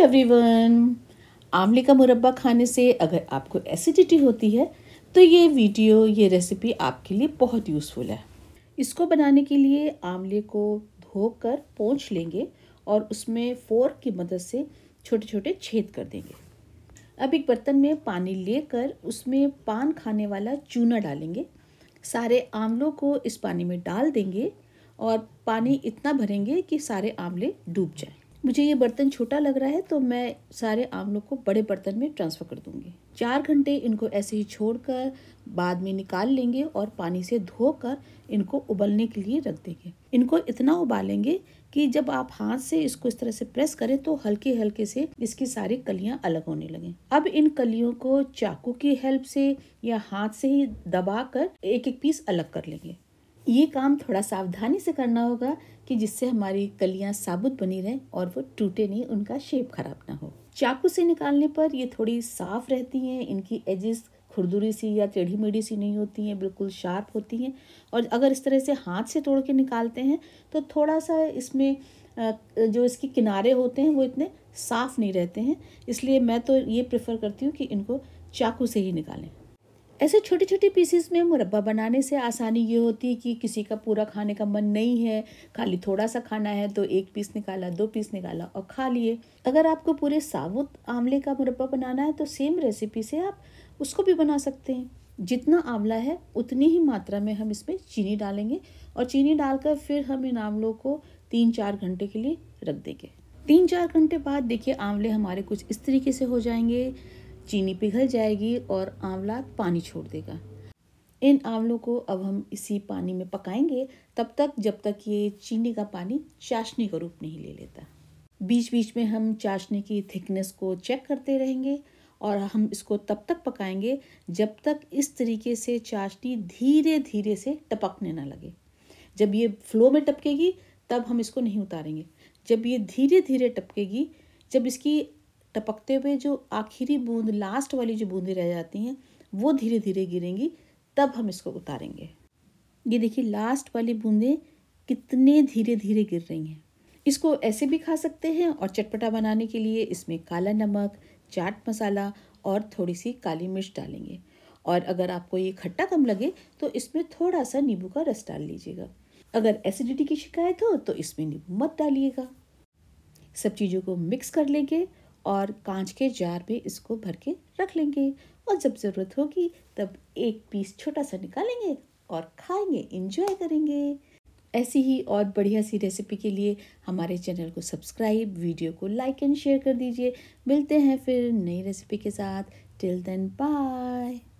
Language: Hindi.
एवरीवन आमले का मुरब्बा खाने से अगर आपको एसिडिटी होती है तो ये वीडियो ये रेसिपी आपके लिए बहुत यूज़फुल है इसको बनाने के लिए आमले को धोकर पोंछ लेंगे और उसमें फोर्क की मदद से छोटे छोटे छेद कर देंगे अब एक बर्तन में पानी लेकर उसमें पान खाने वाला चूना डालेंगे सारे आमलों को इस पानी में डाल देंगे और पानी इतना भरेंगे कि सारे आमले डूब जाएं मुझे ये बर्तन छोटा लग रहा है तो मैं सारे आंवलों को बड़े बर्तन में ट्रांसफ़र कर दूँगी चार घंटे इनको ऐसे ही छोड़कर बाद में निकाल लेंगे और पानी से धोकर इनको उबलने के लिए रख देंगे इनको इतना उबालेंगे कि जब आप हाथ से इसको इस तरह से प्रेस करें तो हल्के हल्के से इसकी सारी कलियां अलग होने लगें अब इन कलियों को चाकू की हेल्प से या हाथ से ही दबाकर एक एक पीस अलग कर लेंगे ये काम थोड़ा सावधानी से करना होगा कि जिससे हमारी कलियाँ साबुत बनी रहें और वो टूटे नहीं उनका शेप खराब ना हो चाकू से निकालने पर ये थोड़ी साफ़ रहती हैं इनकी एजेस खुरदुरी सी या टेढ़ी मेढ़ी सी नहीं होती हैं बिल्कुल शार्प होती हैं और अगर इस तरह से हाथ से तोड़ के निकालते हैं तो थोड़ा सा इसमें जो इसके किनारे होते हैं वो इतने साफ़ नहीं रहते हैं इसलिए मैं तो ये प्रेफर करती हूँ कि इनको चाकू से ही निकालें ऐसे छोटे छोटे पीसेस में मुरब्बा बनाने से आसानी ये होती है कि किसी का पूरा खाने का मन नहीं है खाली थोड़ा सा खाना है तो एक पीस निकाला दो पीस निकाला और खा लिए अगर आपको पूरे साबुत आंवले का मुरब्बा बनाना है तो सेम रेसिपी से आप उसको भी बना सकते हैं जितना आंवला है उतनी ही मात्रा में हम इसमें चीनी डालेंगे और चीनी डालकर फिर हम इन आंवलों को तीन चार घंटे के लिए रख देंगे तीन चार घंटे बाद देखिए आंवले हमारे कुछ इस तरीके से हो जाएंगे चीनी पिघल जाएगी और आंवला पानी छोड़ देगा इन आंवलों को अब हम इसी पानी में पकाएंगे तब तक जब तक ये चीनी का पानी चाशनी का रूप नहीं ले लेता बीच बीच में हम चाशनी की थिकनेस को चेक करते रहेंगे और हम इसको तब तक पकाएंगे जब तक इस तरीके से चाशनी धीरे धीरे से टपकने ना लगे जब ये फ्लो में टपकेगी तब हम इसको नहीं उतारेंगे जब ये धीरे धीरे टपकेगी जब इसकी टपकते हुए जो आखिरी बूंद लास्ट वाली जो बूंदें रह जाती हैं वो धीरे धीरे गिरेंगी तब हम इसको उतारेंगे ये देखिए लास्ट वाली बूंदें कितने धीरे धीरे गिर रही हैं इसको ऐसे भी खा सकते हैं और चटपटा बनाने के लिए इसमें काला नमक चाट मसाला और थोड़ी सी काली मिर्च डालेंगे और अगर आपको ये खट्टा कम लगे तो इसमें थोड़ा सा नींबू का रस डाल लीजिएगा अगर एसिडिटी की शिकायत हो तो इसमें नींबू मत डालिएगा सब चीज़ों को मिक्स कर लेंगे और कांच के जार में इसको भर के रख लेंगे और जब ज़रूरत होगी तब एक पीस छोटा सा निकालेंगे और खाएंगे इंजॉय करेंगे ऐसी ही और बढ़िया सी रेसिपी के लिए हमारे चैनल को सब्सक्राइब वीडियो को लाइक एंड शेयर कर दीजिए मिलते हैं फिर नई रेसिपी के साथ टिल देन बाय